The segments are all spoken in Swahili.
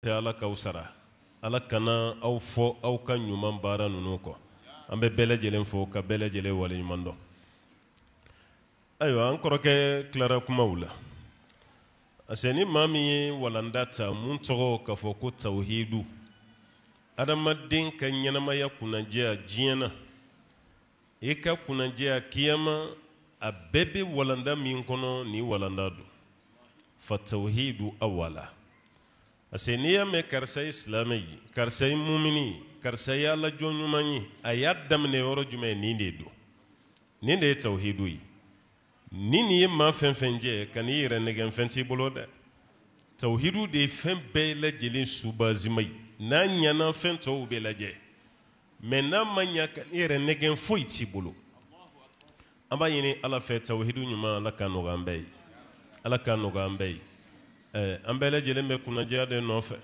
e ala k'aw sara ala kana aw fɔ aw ka ɲuman baara ninnu kɔ an bɛ bɛɛ lajɛlen fo ka bɛɛ lajɛlen waleɲuman dɔn ayiwa an kɔrɔkɛ tilara kumaw la ase ni maa min ye walanda ta mun tɔgɔ k'a fɔ ko tawhidu adamaden ka ɲɛnamaya kunnajɛ a diɲɛ na i ka kunnajɛ kiyama a bɛɛ bɛ walanda min kɔnɔ ni walanda don fa tawhidu awala parce que n'i y'a mɛn karisa ye silamɛ ye karisa ye mumini karisa ye ala ɲuman ye a y'a daminɛ yɔrɔ jumɛn nin de don nin de ye tawhidu ye ni nin ye maa fɛn fɛn jɛ ka n'i yɛrɛ nɛgɛn fɛn t'i bolo dɛ tawhidu de ye fɛn bɛɛ lajɛlen subazima ye n'a ɲana fɛn tɔw bɛ lajɛ mɛ n'a ma ɲa ka n'i yɛrɛ nɛgɛn foyi t'i bolo an b'a ɲini ala fɛ tawhidu ɲuman ala ka nɔgɔ an bɛɛ ye ala ka nɔgɔ an bɛɛ ye Eh, an bɛɛ lajɛlen bɛ kunnadiya de nɔfɛ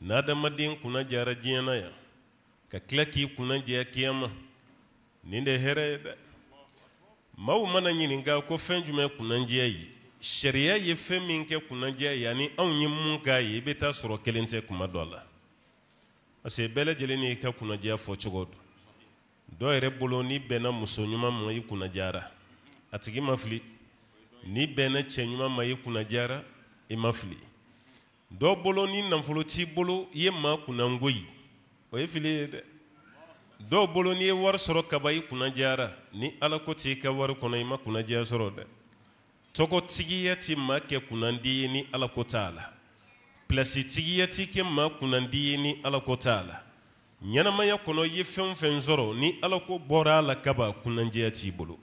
n'a adamaden kunnadiyara diɲɛ na yan ka tila k'i kunnadiya kiyama nin de hɛrɛ ye dɛ maaw mana ɲininka ko fɛn jumɛn kunnadiya ye sariya ye fɛn min kɛ kunnadiya ye ani anw ye mun k'a ye i bɛ taa sɔrɔ kelen tɛ kuma dɔ la parce que bɛɛ lajɛlen n'i ka kunnadiya fɔcogo don dɔw yɛrɛ bolo n'i bɛnna muso ɲuman ma i kunnadiyara a tigi ma fili n'i bɛnna cɛ ɲuman ma i kunnadiyara i ma fili dɔ bolo ni nafolo t'i bolo i ye maa kunnango o ye fili ye dɛ dɔw bolo n'i ye wari sɔrɔ kaba i kunnajayara ni ala ko t'i ka wari kɔnɔ i ma kunnajaya sɔrɔ dɛ tɔgɔtigiya ti maa kɛ kunnandi ye ni ala ko t'a la pilɛsitigiya ti kɛ maa kunnandi ye ni ala ko t'a la ɲɛnamaya kɔnɔ i ye fɛn o fɛn sɔrɔ ni ala ko bɔra a la kaba kunnajaya t'i bolo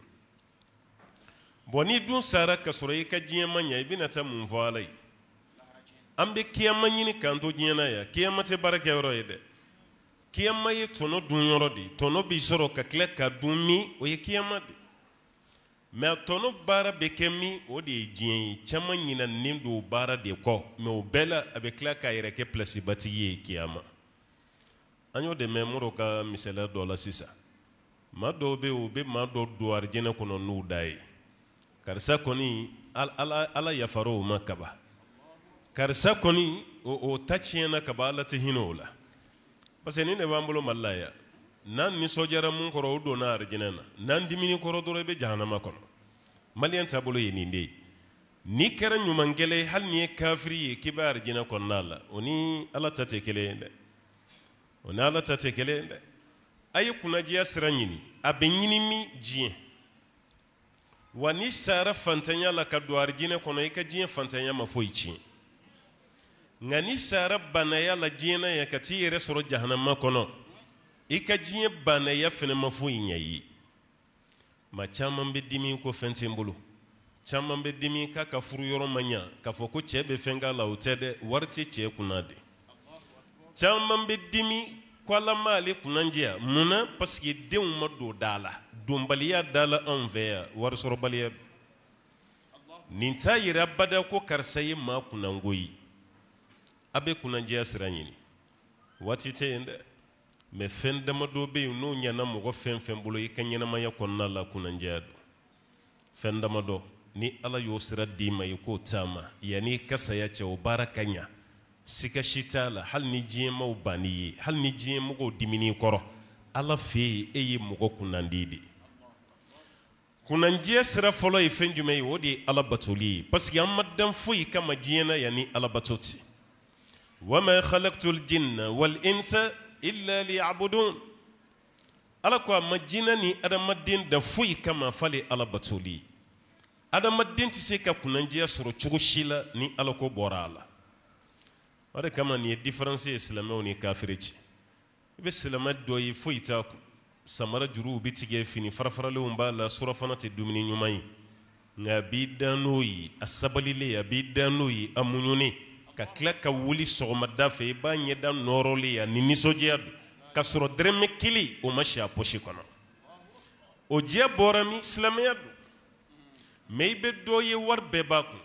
bɔn n'i dun sara ka sɔrɔ i ka diɲɛ ma ɲɛ i bɛna taa mun fɔ ala ye an bɛ kiyama ɲini k'an to diɲɛ na yan kiyama tɛ baarakɛyɔrɔ ye dɛ kiyama ye tɔnɔ dun yɔrɔ de ye tɔnɔ b'i sɔrɔ ka tila ka dun min o ye kiyama de mɛ a tɔnɔ baara bɛ kɛ min o de ye diɲɛ ye caman ɲinanen don o baara de kɔ mɛ o bɛɛ la a bɛ tila k'a yɛrɛ kɛ pilasibatigi ye kiyama an y'o de mɛn moro ka misaliya dɔ la sisan maa dɔw bɛ yen u bɛ maa dɔ don arijinɛ kɔnɔ n'u da ye karisa kɔni ala, ala yafar'o ma kaba karisa kɔni o, o ta tiɲɛna kaban ala tɛ hinɛ o la parce que nin de b'an bolo mali la yan n'an nisɔndiyara mun kɔrɔ o donna arijinɛ na n'an dimini kɔrɔ dɔrɔn i bɛ jahanama kɔnɔ maliyɛn taabolo ye nin de ye n'i kɛra ɲumankɛla ye hali n'i ye kafiri ye k'i bɛ arijinɛ kɔnɔna la o ni ala ta tɛ kelen ye dɛ o ni ala ta tɛ kelen ye dɛ a ye kunnadiya sira ɲini a bɛ ɲini min diɲɛ wa n'i sara fantanya la ka don arijinɛ kɔnɔ i ka fantanya ma foyi tiɲɛ nka n'i sara banaya la jine ya kati yere soro sɔrɔ jahanama ika jine banaya fɛnɛ ma foyi ɲɛ i ma caman bɛ dimi ko fente mbulu chama mbe dimi k'a kafuru yoro manya ma chebe fenga la utede tɛ che kunade chama mbe dimi kwa la mali kunanjia muna paski de umadu dala denw donbaliya da la anw fɛ yan warisɔrɔbaliya nin t'a yira bada ko karisa ye maa kunnango ye a bɛ kunnandiya sira ɲini waati tɛ yen dɛ mɛ fɛn damadɔ bɛ yen n'o ɲɛna mɔgɔ fɛn fɛn bolo i ka ɲɛnamaya kɔnɔna la kunnandiya don fɛn damadɔ ni ala y'o sira d'i ma i k'o taama yanni i ka saya cɛ o baara ka ɲa sika si t'a la hali ni diɲɛmaw banni ye hali ni diɲɛmɔgɔw dimini kɔrɔ ala fɛ yen e ye mɔgɔ kunnandi de ye kuna njia sira fɔlɔ ye fɛn jumɛn ye o de ye ala batoli ye parce que an kama diɲɛ na ala bato wama khalaktu jinna wal insa illa li abudun ala kwa majina ma jinɛ ni adamaden dan foyi kama f'ale ala batoli ye adamaden tɛ se ka kunanjɛ sɔrɔ ni ala ko bɔra a kama ni ye différence ye silamɛw ni kafiri cɛ i bɛ silamɛ dɔ samara juruw bi tigɛ fini farafaralen b'a la surafana tɛ dumuni ɲuman ye nka a b'i dan n'o ye a sabalilen a b'i dan n'o ye a muɲunen ka tila ka wuli sɔgɔmada fɛ i b'a ɲɛda nɔrɔlen ani nisɔndiya don k'a sɔrɔ dɛrɛmɛ kelen o ma si a pɔsi kɔnɔ o diya bɔra min silamɛya don mɛ i bɛ dɔ ye wari bɛɛ b'a kun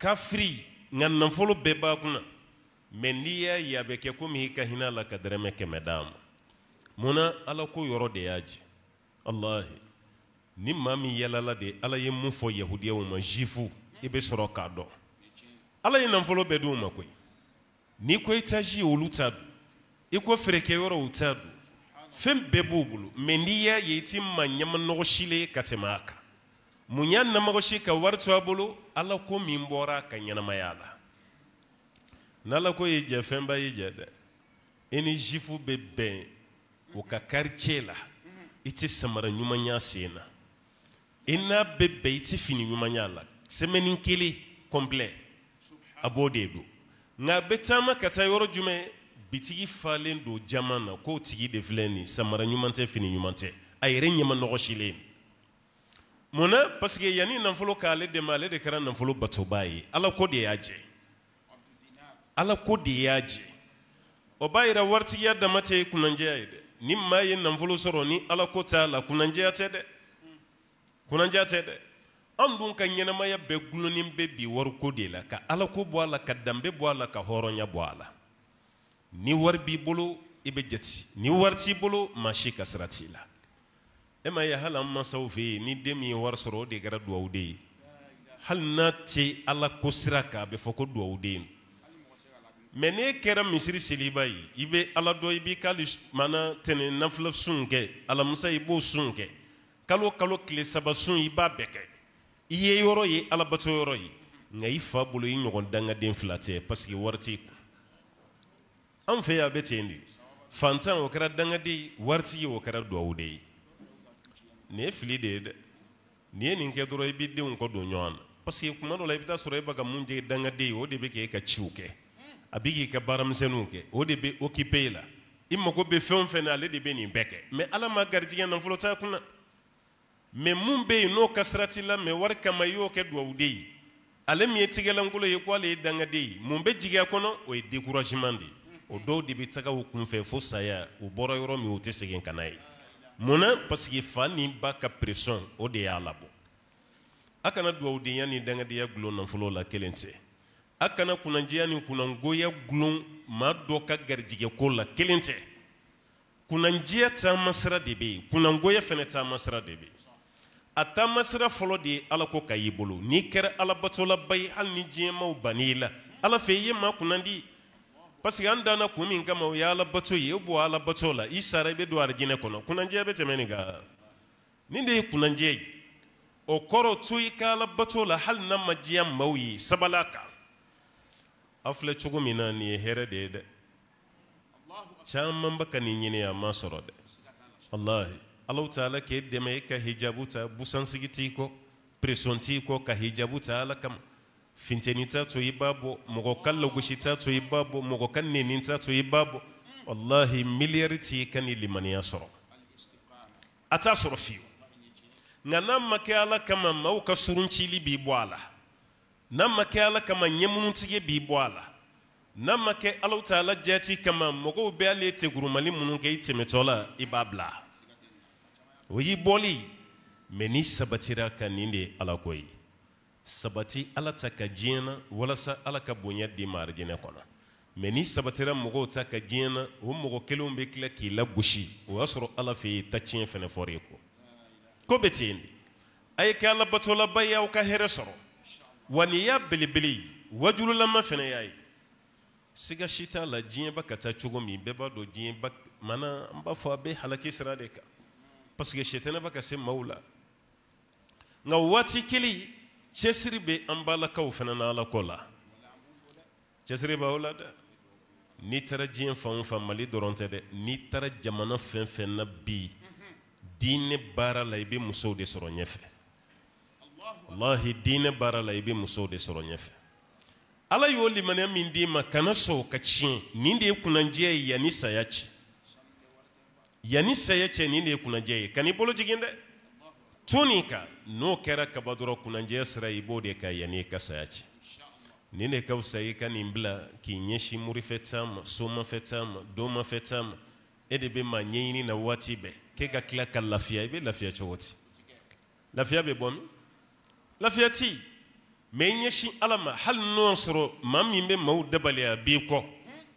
kafiri nka nafolo bɛɛ b'a kunna mɛ n'i y'a ye a bɛ kɛ komi i ka hinɛ a la ka dɛrɛmɛ kɛmɛ d'a ma munna ala ko yɔrɔ de y'a jɛ alahi ni maa min yɛlɛla de ala ye mun fɔ yahudiyaw ma zifu i bɛ sɔrɔ k'a dɔn ala ye nanfolo bɛɛ di u ma koyi n'i ko etazi olu t'a dun i ko feerekɛyɔrɔw t'a dun fɛn bɛɛ b'u bolo mɛ n'i y'a ye i ti maa ɲɛmanɔgɔsilen ka tɛmɛ a kan mun y'a namɔgɔsi ka wari to a bolo ala ko min bɔra ka ɲɛnamaya la n'ala ko y'i jɛ fɛnba y'i jɛ dɛ i ni zifu bɛ bɛn o ka karicɛ samara ɲumanya sen na i n'a bɛ bɛn i tɛ la sɛmɛni kelen kɔnpilɛ a b'o de don nka a bɛ bitigi falen don jama k'o tigi de filɛ samara ɲuman tɛ fini ɲuman tɛ a yɛrɛ ɲɛma nɔgɔsilen munna paseke yanni nafolo k'ale dɛmɛ ale de kɛra nafolo batoba ye ala ko de y'a ala ko de y'a jɛ o b'a yira waritigiya dama ni maa ye nanfolo sɔrɔ ni ala ko t'a la kunnanjɛya tɛ dɛ kunnanjɛya tɛ dɛ an dun ka ɲɛnamaya bɛɛ gulonnen bɛ bi wariko de la ka ala ko bɔ a la ka danbe bɔ a la ka hɔrɔnya bɔ a la ni wari b'i bolo i bɛ jate ni wari t'i bolo maa si ka sira t'i la e ma ye hali an mansaw fɛ yen ni den min ye wari sɔrɔ o de kɛra duwawu de ye hali n'a tɛ ala ko sira kan a bɛ fɔ ko duwawu de mɛ n'e kɛra misiri seliba ye i bɛ ala dɔ i b'i ka mana tɛnɛ nafila sun kɛ alamisa i b'o sun kɛ kalo kalo tile saba sun i b'a bɛɛ kɛ i ye yɔrɔ ye alabato yɔrɔ ye nka i fa bolo i ɲɔgɔn dangaden fila tɛ paseke wari t'i kun an fɛ yan a bɛ ten de fantan o kɛra dangaden ye waritigi o kɛra duwawu de ye nin ye fili de ye dɛ n'i ye nin kɛ dɔrɔn i b'i denw kɔ don ɲɔgɔn na paseke kuma dɔ la i bɛ taa sɔrɔ e bɛ ka mun jɛ dangaden ye o de bɛ k'e ka ciw kɛ a bi k'i ka baaramisɛnninw kɛ o de bɛ okipe i la i mago bɛ fɛn o fɛn na ale de bɛ nin bɛɛ kɛ mɛ ala ma garijɛgɛ nafolo t'a kunna mɛ mun bɛ yen n'o ka sira t'i la mɛ wari kama i y'o kɛ dugawuden ye ale min ye tigɛlankolo ye ko ale ye dangaden ye mun bɛ jigiya kɔnɔ o ye découragement de ye o dɔw de bɛ taga u kunfɛ fo saya o bɔra yɔrɔ min o tɛ segin ka na ye munna parce que fa ni ba ka pression o de y'a labɔ a kana dugawudenya ni dangadenya gulon nafolo la kelen tɛ a kana kunnajɛya ni kunnangoya gulon maa dɔ ka garijigɛko la kelen tɛ kunnanjɛya taama sira de bɛ yen kunnangoya fana taama sira de bɛ yen a taama fɔlɔ de ye ala ko ka y'i bolo n'i kɛra alabatolaba ye hali ni diɲɛmaw bann'i la ala fɛ i ye maa kunnandi parce que an danna kun min kama o ye alabato ye o bɔ alabato la i sara i bɛ don arijinɛ kɔnɔ kunnanjɛya bɛ tɛmɛ nin kan nin de ye kunnanjɛ ye o kɔrɔ to i ka alabato la hali n'a ma diya maaw ye sabali a kan afle chugu mina ni na de de ye dɛ caman bɛ ka nin ɲini Allah ma sɔrɔ taala k'e deme ka hijabu ta busansigi t'i ko pression t'i ka hijabu ta ala kam finteni t'a to ibabo b'a bɔ mɔgɔ t'a to ibabo b'a bɔ mɔgɔ t'a to ibabo b'a bɔ miliyari t'i kani limani ya soro a t'a sɔrɔ fiyewu nka ala kama maaw surunchi suruncili b'i bɔ a n'an ma ala kama ɲɛmunutigi b'i bɔ a la n'an ma kɛ alaw jati kama mɔgɔw bɛ ale tegurumali minnu kɛ i tɛmɛtɔ la i b'a bila o y'i bɔli mɛ n'i sabatira ka nin de ye ala ko ye sabati ala ta ka diɲɛ na walasa ala ka bonya di ma arijinɛ kɔnɔ mɛ n'i sabatira mɔgɔw ta ka diɲɛ na o mɔgɔ kelenw bɛ tila k'i lagosi o y'a sɔrɔ ala fɛ ye ta tiɲɛ fɛnɛ fɔr'i kɔ ko bɛ ten de a ye kɛ alabatɔlaba ye aw ka hɛrɛ sɔrɔ waliya belebele wajululama fɛnɛ y'a ye siga si t'a la diɲɛba ka taa cogo min bɛɛ b'a dɔn diɲɛba mana an b'a fɔ a bɛ halaki sira de kan parce que sɛtɛnɛ b'a ka se maaw la nka waati kelen cɛsiri bɛ an balakaw fana na ala kɔ la cɛsiri b'aw la dɛ n'i taara diɲɛ fan o fan mali dɔrɔn tɛ dɛ n'i taara jamana fɛn fɛn na bi diinɛ baara la i bɛ musow de sɔrɔ ɲɛfɛ wallahi dine bara la ibi muso de soro nyefe ala y'o limaniya min d'i ma kana sɔn o ka tiɲɛ nin de ye kunnajɛ ye yanni saya cɛ yanni saya cɛ nin de ye kunnajɛ ye kan'i bolo jigin tunika n'o kera kaba dɔrɔn kunnajɛ sira i b'o de kan yanni i ka saya cɛ nin de ka fisa i ka nin bila k'i ɲɛsin murufɛta ma somafɛta ma domafɛta ma e de bɛ na watibe bɛɛ k'e ka tila ka lafiya i bɛ lafiya cogo di lafiya lafiya tɛ yen mɛ i ɲɛsin ala ma hali n'o y'a sɔrɔ maa min bɛ maaw dabaliya b'i kɔ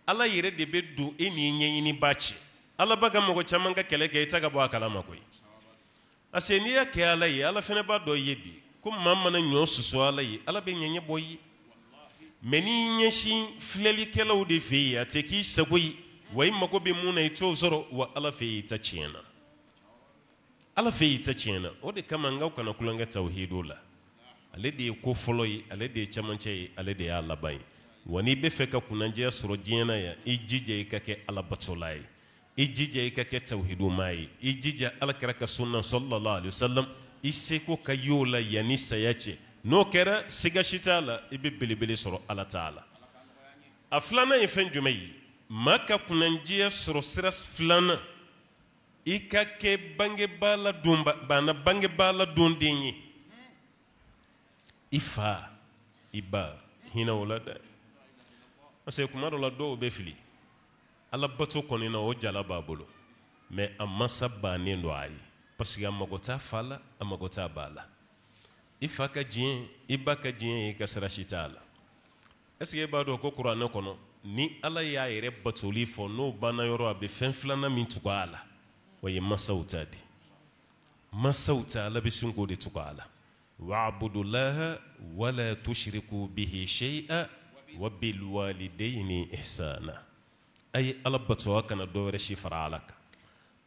ala yɛrɛ de bɛ don e n'i ɲɛɲiniba cɛ ala b'a ka mɔgɔ caman ka kɛlɛ kɛ i t'a ka bɔ a kalama koyi parce que n'i y'a kɛ ala ye ala fana b'a dɔn i ye de ko maa mana ɲɔ susu ala ye ala bɛ ɲɛɲɛ bɔ i ye mɛ n'i ɲɛsin filɛlikɛlaw de fɛ yen a tɛ k'i sago ye wa i mago bɛ mun na i t'o sɔrɔ wa ala fɛ y'i ta tiɲɛ na ala fɛ y'i ta tiɲɛ na o de kama n k'aw kana kulonkɛ tawhido la ale de ye ko fɔlɔ ye ale de ye camancɛ ye ale de y'a laban ye wa n'i bɛ fɛ ka kunnajɛya sɔrɔ diɲɛ na yan i jija i ka kɛ alabatola ye i jija i ka kɛ tawhidoma ye i jija alakira ka sunna sɔlɔlɔ alayhi i seko ka y'o la yanni saya cɛ n'o kɛra siga si t'a la i bɛ belebele sɔrɔ ala t'a la a filanan ye fɛn jumɛn ye maa ka kunnajɛya sɔrɔ sira filanan i ka kɛ bangebaa la don bana bangebaa la don den ye ifa i ba hinɛ o la dɛ parce que kuma dɔ la dɔw bɛ fili alabato kɔni na o jala b'a bolo mɛ a masa bannen don a ye parce que a mago t'a fa la a mago t'a ba la i fa ka diɲɛ i ba ka diɲɛ ye i ka sira si t'a la est ce que e b'a dɔn ko kuranɛ kɔnɔ ni ala y'a yɛrɛ batoli fɔ n'o banna yɔrɔ a bɛ fɛn filanan min tugu a la o ye masaw ta de masaw ta ala bɛ sin k'o de tugu a la واعبدوا الله ولا تشركوا به شيئا وبالوالدين إحسانا أي ألبتوا كان دور شفر عليك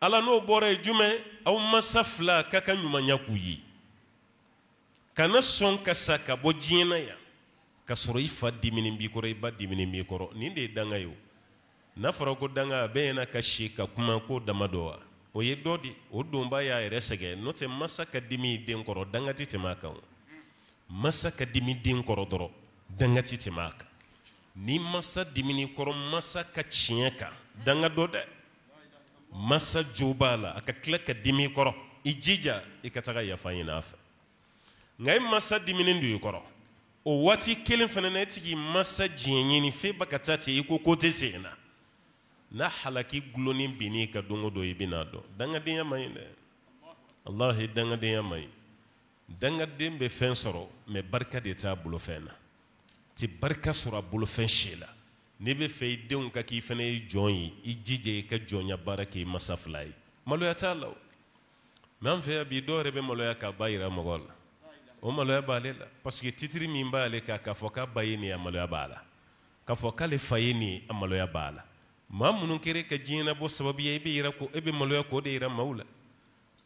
ألا نو بوري جمع أو ما سفلا كاكا نما نيكوي كان سون كساكا بوجينا يا كسري فدي من بيكوري بدي من بيكورو نيندي دانغايو نفرقو دانغا بينا كشيكا كما كو دمدوا o ye dɔ di o donba y'a yɛrɛ sɛgɛn n'o tɛ masa ka dimi den kɔrɔ dangati tɛmɛ kan o masa ka dimi den kɔrɔ dɔrɔn dangati tɛmɛ kan ni masa dimini kɔrɔ masa ka tiɲɛ kan danga dɔ dɛ masa jo b'a la a ka tila ka dimi kɔrɔ i jija i ka taga yafa ɲini fɛ nka i masa dimini don i kɔrɔ o waati kelen fana na i tigi masa diɲɛ ɲini f'e ba ka taa ten i ko ko tɛ sen na n'a halaki gulonin bin'i ka don o don i bɛna dɔn dangadenya man ɲi dɛ alahi dangadenya man ɲi dangaden bɛ fɛn sɔrɔ mɛ barika de t'a bolofɛn na ti barika sɔrɔ a bolofɛn si la n'i bɛ fɛ i denw ka k'i fana ye jɔn ye i jija i ka jɔnya baara k'i masa fila ye maloya t'a la o mɛ an fɛ yan bi dɔw yɛrɛ bɛ maloya k'a ba yira mɔgɔw la o maloya b'ale la parce titiri min b'ale kan k'a fɔ k'a ba ye nin ye a maloya b'a la k'a fɔ k'ale fa ye nin ye a maloya b'a la maa minnu kɛra ka diɲɛ bɔ sababu ye i bɛ yira ko e bɛ maloya k'o de yira maaw la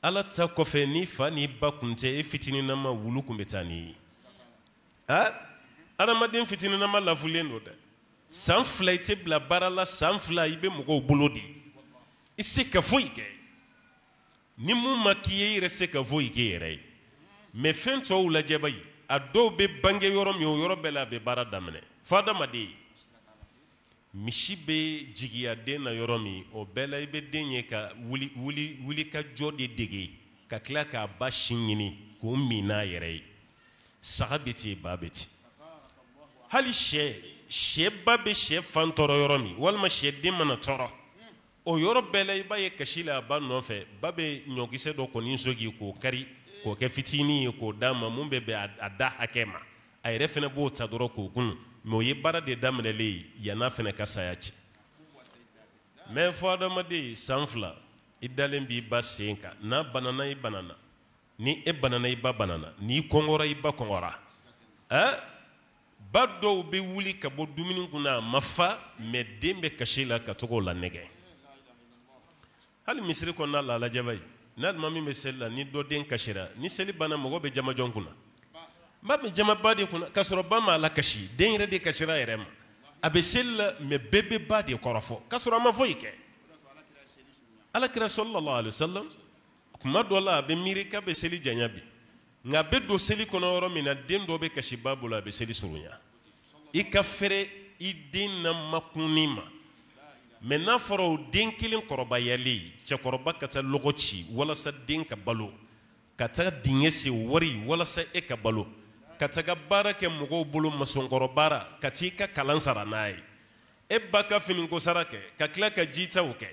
ala ta kɔfɛ n'i fa n'i ba tun tɛ e fitininama wulu tun bɛ taa n'i ye ha adamaden fitininama lafulen don dɛ san fila i tɛ bila baara la san fila i bɛ mɔgɔw bolo de i tɛ se ka foyi kɛ ni mun ma k'i ye i yɛrɛ se ka foyi k'i yɛrɛ ye mɛ fɛn tɔw lajɛ bani a dɔw bɛ bange yɔrɔ min o yɔrɔ bɛɛ la a bɛ baara daminɛ fo adamaden misi bɛ jigiya den na yɔrɔ min o bɛɛ la i bɛ den ye ka wuli wuli wuli ka jɔ de dege ka tila k'a ba sin ɲini k'o min n'a yɛrɛ ye saga bɛ ten ba bɛ ten hali sɛ sɛ ba bɛ sɛ fan tɔɔrɔ yɔrɔ min walima sɛ den mana tɔɔrɔ o yɔrɔ bɛɛ la i b'a ye kasi la a ba nɔfɛ ba bɛ ɲɔkisɛ dɔ kɔni sogi k'o kari k'o kɛ fitinin ye k'o d'a ma mun bɛ bɛn a da hakɛ ma a yɛrɛ fana b'o ta dɔrɔn k'o kunu mɛ o ye baara de daminɛlen yann'a fana ka saya cɛ mɛ fɔ adamaden san fila i dalen b'i ba sen kan n'a banana i banana ni e banana i ba banana n'i kɔngɔra i ba kɔngɔra ɛɛ eh? ba dɔw bɛ wuli ka bɔ dumuni kunna a ma fa mɛ den bɛ kasi la ka togo la nɛgɛ hali misiri kɔnɔna la lajɛ bani n'alima min bɛ seli la ni dɔ den kasira ni seli banna mɔgɔ bɛ jamajɔn kunna ba bɛ jamaba de kunna k'a ba m'a lakasi den yɛrɛ de kasira yɛrɛ ma a bɛ seli la mɛ bɛɛ bɛ ba de kɔrɔfɔ k'a a ma foyi kɛ alakira sɔlɔlɔ alayhisalam kuma dɔ la a bɛ miiri k'a bɛ seli janya bi nka a bɛ don seli kɔnɔ yɔrɔ min na den dɔ bɛ kasi ba bolo a bɛ seli surunya i ka fɛrɛ i den na makunni ma mɛ n'a fɔra o den kelen kɔrɔbayalen cɛkɔrɔba ka taa lɔgɔ ci walasa den ka balo ka taa dingɛ se wari walasa e ka balo ka taga baara kɛ mɔgɔw bolo masɔnkɔrɔ baara ka t'i ka kalan sara n'a ye e ba ka finiko sara kɛ ka tila ka jitaw kɛ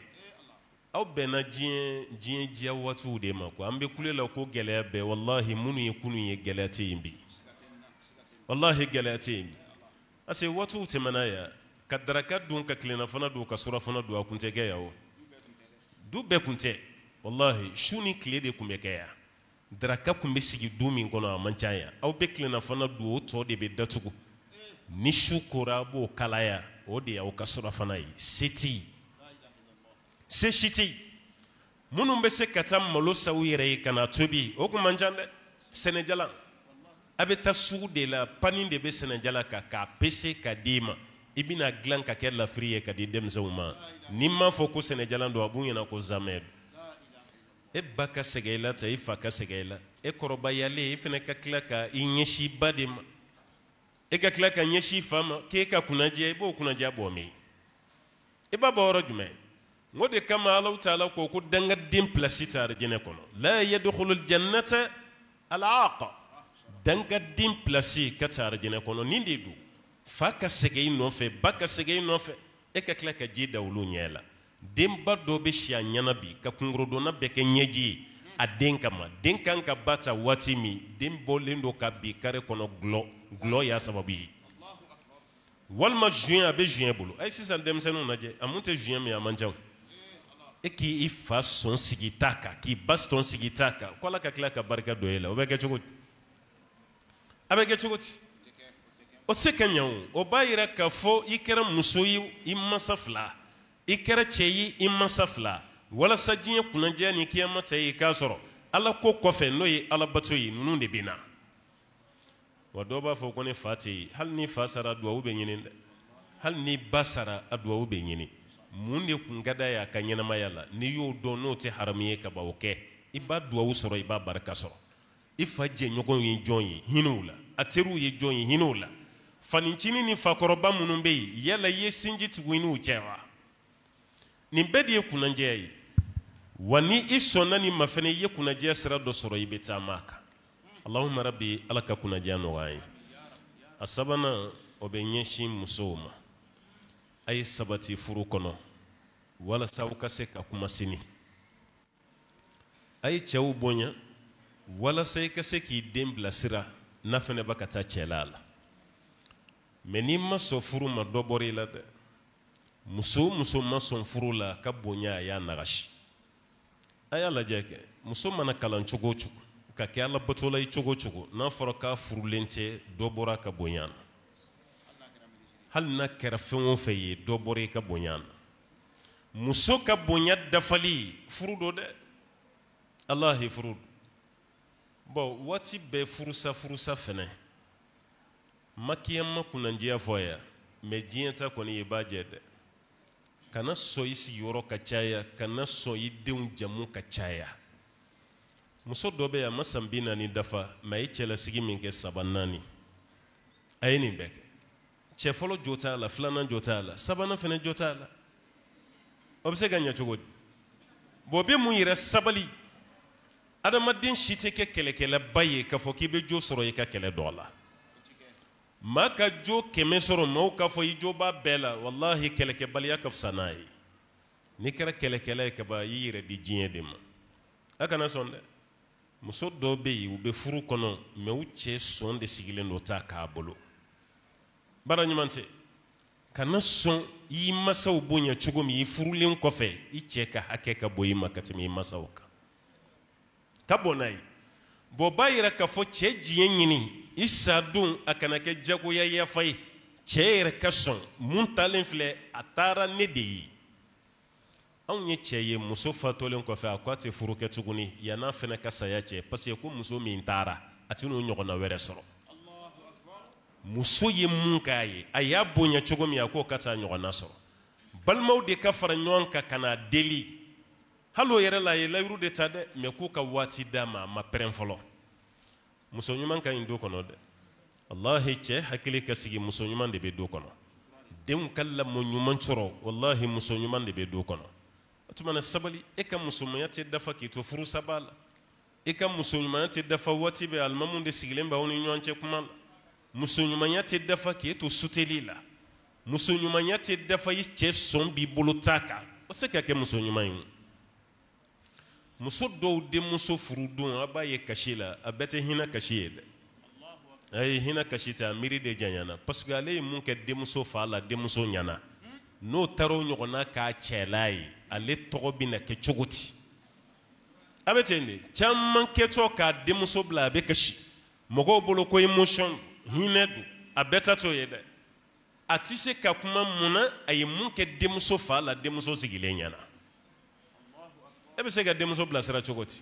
aw bɛnna diɲɛ diɲɛ diya waatiw de ma ko an bɛ kule la ko gɛlɛya bɛɛ walahi minnu ye kunun ye gɛlɛya tɛ yen bi walahi gɛlɛya tɛ yen bi parce que waatiw tɛmɛna yan ka daraka dun ka tilenna fana don ka surafana don a tun tɛ kɛ yan o du bɛɛ tun tɛ walahi su ni tile de tun bɛ kɛ yan daraka kun bɛ sigi du min kɔnɔ a man ca yan aw bɛ tilenna fana du o tɔ de bɛ datugu ni su kora a b'o kalaya o de y'aw ka surafana ye se tɛ yen se si tɛ yen minnu bɛ se ka taa malo san u yɛrɛ ye ka na tobi o kun man ca dɛ sɛnɛjalan a bɛ taa sugu de la pani de bɛ sɛnɛjala kan k'a pese ka d'i ma i bɛna dilan ka kɛ lafiri ye ka di denmisɛnw ma n'i m'a fɔ ko sɛnɛjalan don a b'u ɲɛna ko zamɛ don e, e, e ba ka sɛgɛ i la ta i fa ka sɛgɛ i la e kɔrɔbayalen i fɛnɛ ka tila ka i ɲɛsi ba de ma e ka tila ka ɲɛsi fa ma k'e ka kunnajɛ i b'o kunnajɛ bɔ min i e b'a bɔ yɔrɔ jumɛn o de kama alaw taala ko ko dangaden pilasi tɛ arijinɛ kɔnɔ la yadkhulu ljannata alaqa dangaden pilasi ka ta arijinɛ kɔnɔ nin de don fa ka sɛgɛ i nɔfɛ ba ka sɛgɛ i nɔfɛ e ka tila ka ji da olu ɲɛ la denba dɔ bɛ si a ɲɛna bi ka kungorodonna bɛɛ kɛ ɲɛji ye a den kama den kan ka ba ta waati min den bɔlen don ka bin kare kɔnɔ gulɔ gulɔ y'a sababu ye walima zuyɛn a bɛ zuyɛn bolo a sisan denmisɛnninw lajɛ a mun tɛ zuyɛn min a man ca e k'i fa sɔn sigi t'a kan k'i ba sɔn sigi t'a kan ko ka tila ka barika don e la o bɛ kɛ cogo di a bɛ kɛ cogo di o tɛ se ka ɲɛ o o b'a yira k'a fɔ i kɛra muso ye i mansa fila i kɛra cɛ ye i masa fila walasa diɲɛ kunnadiya ni kiyama ta ye i k'a sɔrɔ ala ko kɔfɛ n'o ye alabato ye ninnu de bɛ na wa dɔw b'a fɔ ko ne fa tɛ yen hali ni fa sara duwawu bɛ ɲini dɛ hali ni ba sara a duwawu bɛ ɲini mun de kun ka d'a ye a ka ɲɛnamaya la n'i y'o dɔn n'o tɛ haramu ye ka ban o kɛ i b'a duwawu sɔrɔ i b'a barika sɔrɔ i fa jɛɲɔgɔnw ye jɔn ye hinɛw la a teriw ye jɔn ye hinɛw la fanincinin ni fakɔrɔba minnu bɛ yen yala i ye sinji tugu i n'u cɛ wa nin bɛɛ de ye kunnajɛya ye wa ni i sɔnna nin ma fɛnɛ i ye kunnajɛya sira dɔ sɔrɔ i bɛ taama a kan allahuma rabi ala ka kunnajɛya nɔgɔya ye a sabanan o bɛ ɲɛsin musow ma a ye sabati furu kɔnɔ walasa aw ka se ka kuma sini a ye cɛw bonya walasa i ka se k'i den bilasira n'a fɛnɛ ba ka taa cɛla la mɛ n'i ma sɔn furu ma dɔ bɔr'i la dɛ muso muso ma sɔn furu la ka bonya a y'a nagasi a y'a lajɛ kɛ muso mana kalan cogo o cogo ka kɛ alabatola ye cogo cogo n'a fɔra k'a furulen tɛ dɔ bɔra ka bonya na hali n'a kɛra fɛn o fɛn ye dɔ bɔra ka bonya na muso ka bonya dafali furu do dɛ alahi furu do bɔn waati bɛɛ furusa furusa fɛnɛ makiyama ma kunnandiya fɔ a ya mɛ diɲɛ ta kɔni ye b'a jɛ dɛ kana sɔn i sigiyɔrɔ ka caya kana sɔn i denw jamu ka caya muso dɔ bɛ yan a ma san bi naani dafa mɛ a ye cɛlasigi min kɛ saba naani a ye nin bɛɛ kɛ cɛ fɔlɔ jo t'a la filanan jo t'a la sabanan fana jo t'a la o bɛ se ka ɲɛ cogo di bɔn o bɛ mun yɛrɛ sabali adamaden si tɛ kɛ kɛlɛkɛlaba ye k'a fɔ k'i bɛ jo sɔrɔ i ka kɛlɛ dɔ la maa ka jo kɛmɛ sɔrɔ maaw k'a fɔ i jo b'a bɛɛ la walahi kɛlɛkɛbaliya ka fisa n'a ye n'i kɛra kɛlɛkɛla ye kaba i yɛrɛ di diɲɛ de ma a kana sɔn dɛ muso dɔw bɛ yen u bɛ furu kɔnɔ mɛ u cɛ sɔn de sigilen don ta k'a bolo baara ɲuman tɛ kana sɔn i masaw bonya cogo min i furulen kɔfɛ i cɛ ka hakɛ ka bɔ i ma ka tɛmɛ i masaw kan ka bɔn n'a ye bɔn b'a yira k'a fɔ cɛ diɲɛ ɲini i sa don a kana kɛ jagoya yafa ye cɛɛ yɛrɛ ka sɔn mun talen filɛ a taara ne de ye anw ye cɛ ye muso fatulen kɔfɛ a ko a tɛ furu tuguni yann'a fɛnɛ ka saya cɛ parce ko muso min taara a ti n'o ɲɔgɔnna wɛrɛ sɔrɔ muso ye mun k'a ye a y'a bonya cogo min a k'o ka taa ɲɔgɔnna sɔrɔ balimaw de ka fara ɲɔgɔn kan ka na deli hali o yɛrɛ la a ye layiru de ta dɛ mɛ k'u ka waati d'a ma a ma pɛrɛn fɔlɔ muso ɲuman ka ɲi du kɔnɔ dɛ wallahi cɛ hakili ka sigi muso ɲuman de bɛ du kɔnɔ denw ka lamɔ ɲuman sɔrɔ wallahi muso ɲuman de bɛ du kɔnɔ o tuma na sabali e ka musoya tɛ dafa k'i to furusa b'a la i ka musoɲumanya tɛ dafa waati bɛɛ alimamu de sigilen b'aw ni ɲɔgɔn cɛ kuma la musoɲumanya tɛ dafa k'e to suteli la musoɲumanya tɛ dafa i cɛ sɔn b'i bolo t'a kan o tɛ se ka kɛ muso ɲuman ye muso dɔw denmuso furu don a b'a ye kasi la a bɛɛ tɛ hinɛ kasi ye dɛ a ye hinɛ kasi tɛ a miiri de janyana parce que ale ye mun kɛ denmuso fa la denmuso ɲana n'o taara o ɲɔgɔnna k'a cɛla ye ale tɔgɔ bɛ kɛ cogo di a bɛ ten de caman kɛtɔ k'a denmuso bila a bɛ kasi mɔgɔw bolo ko emotion hinɛ don a bɛɛ ta t'o ye dɛ a tɛ se ka kuma mun na a ye mun kɛ denmuso fa la denmuso sigilen ɲɛna e bɛ se ka denmuso bilasira cogo di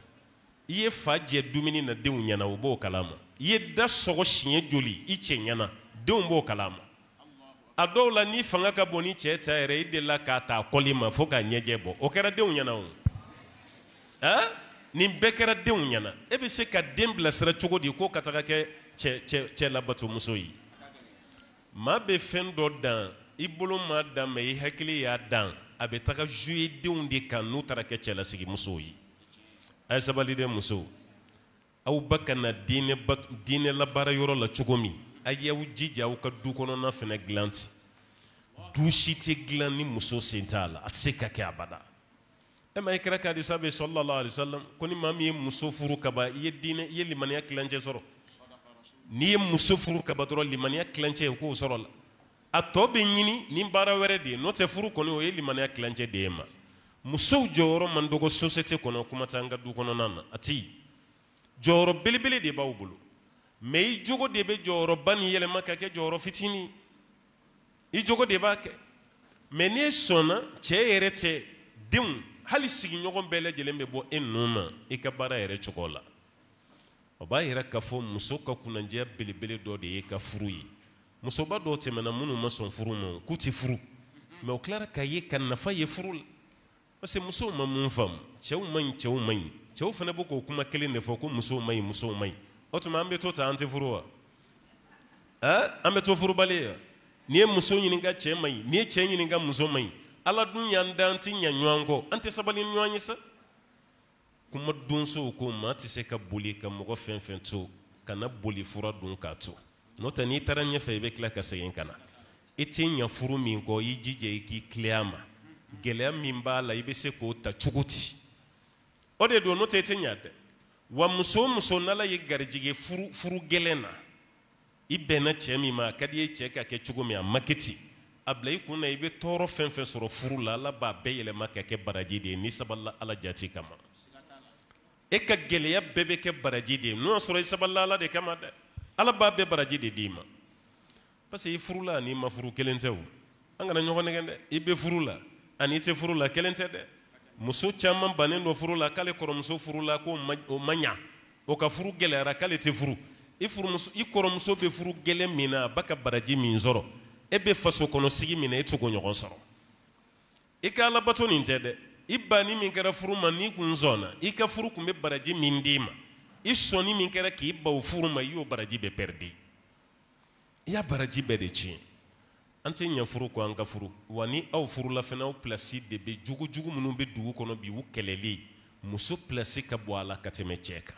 i ye fa jɛ dumuni na denw ɲɛna o b'o kalama i ye da sɔgɔ siɲɛ joli i cɛ ɲɛna denw b'o kalama a dɔw la ni fanga ka bon ni cɛ ta yɛrɛ i delila k'a ta kɔli ma fo k'a ɲɛjɛ bɔ o kɛra denw ɲɛna o ah nin bɛɛ kɛra denw ɲɛna e bɛ se ka den bilasira cogo di ko ka taga kɛ cɛ cɛ cɛ labatomuso ye maa be fɛn dɔ dan i bolo m'a dan mɛ i hakili y'a dan a bɛ taga zuyedenw de kan n'u taara kɛ cɛlasigi musow ye a ye sabali dɛ musow aw ba kana diinɛ yɔrɔ la cogo min a y'aw jija aw ka du kɔnɔna fana dilan ten du si tɛ dilan ni muso sen t'a la a tɛ se ka kɛ abada e ma i kɛra k'a di sɔlɔlɔ alisalam ko ni maa min ye muso furu kaban i ye diinɛ i ye limaniya kilancɛ sɔrɔ n'i ye muso furu kaban dɔrɔn limaniya kilancɛ k'o sɔrɔ la a tɔ bɛ ɲini ni baara wɛrɛ de ye n'o tɛ furu kɔni o ye limaniya kilancɛ de ye ma musow jɔyɔrɔ man dɔgɔ sosiyete kɔnɔ kuma tɛ an ka du kɔnɔna na a ti jɔyɔrɔ belebele de b'aw bolo mɛ i jogo de bɛ jɔyɔrɔba nin yɛlɛma ka kɛ jɔyɔrɔ fitinin i jogo de b'a kɛ mɛ n'e sɔnna cɛ yɛrɛ tɛ denw hali sigiɲɔgɔn bɛɛ lajɛlen bɛ bɔ e nun na i ka baara yɛrɛ cogo la o b'a yira k'a fɔ muso ka kunnadiya belebele dɔ de ye ka furu ye musoba dɔw tɛmɛna minnu ma sɔn furu ma k'u ti furu mɛ u tilara k'a ye ka nafa ye furu la parce que musow ma mun faamu cɛw ma ɲi cɛw ma ɲi cɛw fana bɛ k'o kuma kelen de fɔ ko musow ma ɲi musow ma ɲi o tuma an bɛ to tan an tɛ furu wa ɛɛ an bɛ to furubali ye n'i ye muso ɲininka cɛ ma ɲi n'i ye cɛ ɲininka muso ma ɲi ala dun y'an da an ti ɲɛ ɲɔgɔn kɔ an tɛ sabali ɲɔgɔn ye sa kuma donsow ko maa tɛ se ka boli ka mɔgɔ fɛn fɛn to kana boli fura don k'a to n'o tɛ n'i taara ɲɛfɛ i bɛ tila ka segin ka na i t'i ɲɛ furu min kɔ i jija i k'i tilen a ma gɛlɛya min b'a la i bɛ se k'o ta cogo di o de don n'o tɛ i tɛ ɲɛ dɛ wa muso o muso n'ala ye garijigɛ furu furu gɛlɛn na i bɛnna cɛ min ma a ka di i ye cɛ ka kɛ cogo min a ma kɛ ten a bila i kun na i bɛ tɔɔrɔ fɛn fɛn sɔrɔ furu la ala b'a bɛɛ yɛlɛma ka kɛ baraji de ye n'i sabalila ala jati kama e ka gɛlɛya bɛɛ bɛ kɛ baraji de ye n'o y'a sɔrɔ i sabalila ala de kama dɛ ala b'a bɛɛ baraji de d'i ma parce que i furula ani ma furu kelen tɛ o an kana ɲɔgɔn nɛgɛn dɛ i bɛ furu la ani i tɛ furu la kelen tɛ dɛ muso caman bannen dɔ furu la k'ale kɔrɔmuso furu la ko o ma ɲa o ka furu gɛlɛyara k'ale tɛ furu i furumuso i kɔrɔmuso bɛ furu gɛlɛn min na a ba ka baraji min sɔrɔ e bɛ faso kɔnɔ sigi min na e tɛ ɲɔgɔn sɔrɔ i ka alabato nin tɛ dɛ i banni min kɛra furu ma n'i kun sɔnna i ka furu kun bɛ baraji min d'i ma i sɔnni min kɛra k'i baw furu ma i y'o baraji bɛɛ pɛridi i y'a baraji bɛɛ de tiɲɛ an tɛ ɲɛ furu ko an ka furu wa ni aw furula fana aw pilasi de bɛ jugujugu minnu bɛ dugu kɔnɔ bi u kɛlɛli muso pilasi ka bɔ a la ka tɛmɛ cɛ kan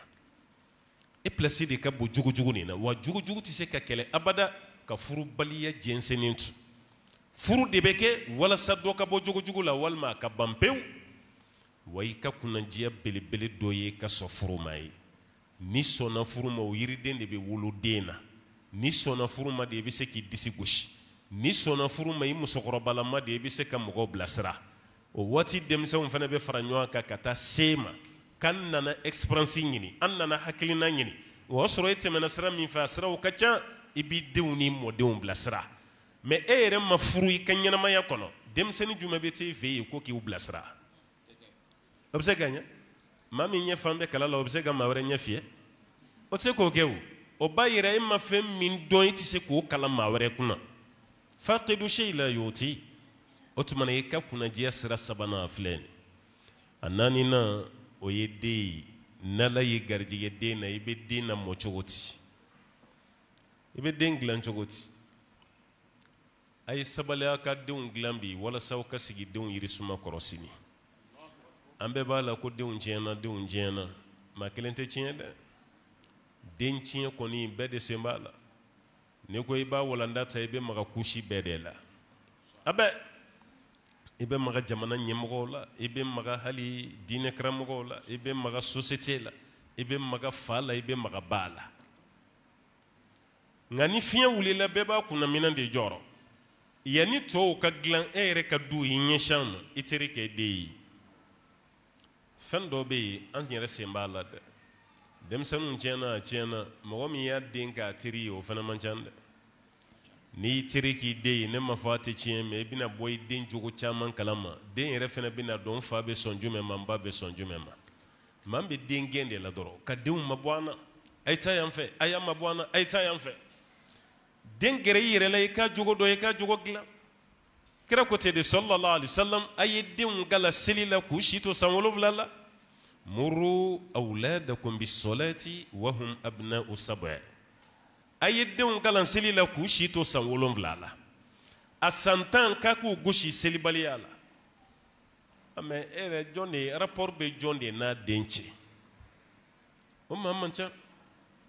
e pilasi de ka bon jugujugu nin na wa jugujugu tɛ se ka kɛlɛ abada ka furubaliya jɛnsɛnnen tun furu de bɛ kɛ walasa dɔ ka bɔ jogojugu la walima a ka ban pewu wa i ka kunnadiya belebele dɔ ye ka sɔn furu ma ye ni sɔnna furu ma o yiriden de bɛ wolo den na ni sɔnna furu ma de i bɛ se k'i disi gosi ni sɔnna furu ma i musokɔrɔbalama de i bɛ se ka mɔgɔw bilasira o waati denmisɛnw fana bɛ fara ɲɔgɔn kan ka taa se ma k'an nana ɛsiperansi ɲini an nana hakilina ɲini o y'a sɔrɔ um e tɛmɛna sira min fɛ a siraw ka ca i b'i denw ni mɔdenw bilasira mɛ e yɛrɛ ma furu i ka ɲɛnamaya kɔnɔ denmisɛnnin jumɛn bɛ t'e fɛ yen ko k'i bilasira o bɛ se ka ɲɛ maa min ɲɛ fan bɛɛ kala la o bɛ se ka maa wɛrɛ ɲɛ fiyɛ o tɛ se k'o kɛ o o b'a yira e ma fɛn min dɔn e tɛ se k'o kala maa wɛrɛ kunna faqidu shey la yuti o tuma na i ka kunnadiya sira sabanan filɛ nin a naaninan o ye den ye n'ala ye garijɛgɛ den na i bɛ den lamɔ cogo di i bɛ den dilan cogo di a ye sabali a ka denw dilan bi walasa aw ka sigi denw yirisuma kɔrɔ sini an bɛɛ b'a la ko denw tiɲɛna denw tiɲɛna maa kelen tɛ tiɲɛ dɛ den tiɲɛ kɔni bɛɛ de sen b'a la n'i ko i b'a walanda ta i bɛ maga kusi bɛɛ de la a bɛ i bɛ maga jamana ɲɛmɔgɔw la i bɛ maga hali diinɛ karamɔgɔw la i bɛ maga sosiyete la i bɛ maga fa la i bɛ maga ba la nka ni fiɲɛ wulila bɛɛ b'a kunnaminɛ de jɔrɔ yanni tɔw ka dilan e yɛrɛ ka du y'i ɲɛsin a ma i teri kɛ den ye fɛn dɔ bɛ yen an yɛrɛ sen b'a la dɛ denmisɛnninw tiɲɛna a tiɲɛna mɔgɔ min y'a den k'a teri ye o fana man ca dɛ n'i teri k'i den ye ne ma fɔ a tɛ tiɲɛ mɛ i bɛna bɔ i den cogo caman kalama den yɛrɛ fana bɛna dɔn n fa bɛ sɔn jumɛn ma n ba bɛ sɔn jumɛn ma maa bɛ den gɛn de la dɔrɔn ka denw ma bɔ an na a ye taa yan fɛ a y'a ma bɔ an na a ye taa yan fɛ den gɛrɛ i yɛrɛ la i ka jogo dɔ i ka jogo dilan kira ko ten de sɔlɔlɔ alisalam a ye denw kala seli la k'u si to san wolonwula la. muru auladakum bisolati wa hum abna'u sab'a a ye denw kalan seli la k'u si to san wolonwula la a san tan ka k'u gosi selibaliya la mɛ e yɛrɛ jɔn de rapport bɛ jɔn de n'a den cɛ o maa man ca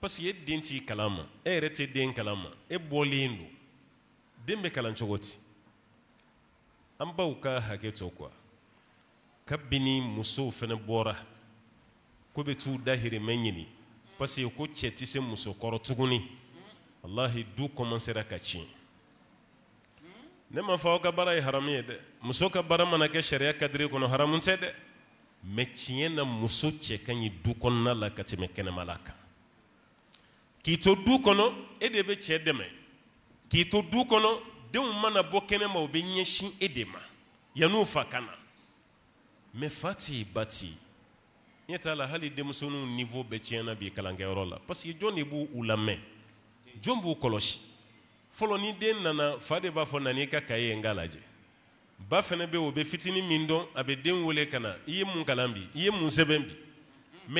parce que e den t'i kalan ma e yɛrɛ tɛ den kalan ma e bɔlen don den bɛ kalan cogo di an baw ka hakɛ to kuwa kabini musow fana bɔra ko bɛ t'u dahirimɛ ɲini parce que ko cɛ tɛ se muso kɔrɔ tuguni walahi du kɔmansera ka tiɲɛ ne ma fɔ aw ka baara ye haramu ye dɛ muso ka baara mana kɛ sariya kadiri kɔnɔ haramu tɛ dɛ mɛ tiɲɛ na muso cɛ ka ɲi du kɔnɔna la ka tɛmɛ kɛnɛmala kan k'i to du kɔnɔ e de bɛ cɛ dɛmɛ k'i to du kɔnɔ denw mana bɔ kɛnɛma u bɛ ɲɛsin e de ma yann'u fa ka na mɛ fa tɛ ba tɛ ɲɛ t'a la hali denmisɛnninw niveau bɛɛ tiɲɛna bi kalankɛyɔrɔ la parce que jɔn de b'u u lamɛn jɔn b'u kɔlɔsi fɔlɔ ni den nana fa de b'a fɔ nani i ka kaye n k'a lajɛ ba fana bɛ o bɛ fitinin min dɔn a bɛ den wele ka na i ye mun kalan bi i ye mun sɛbɛn bi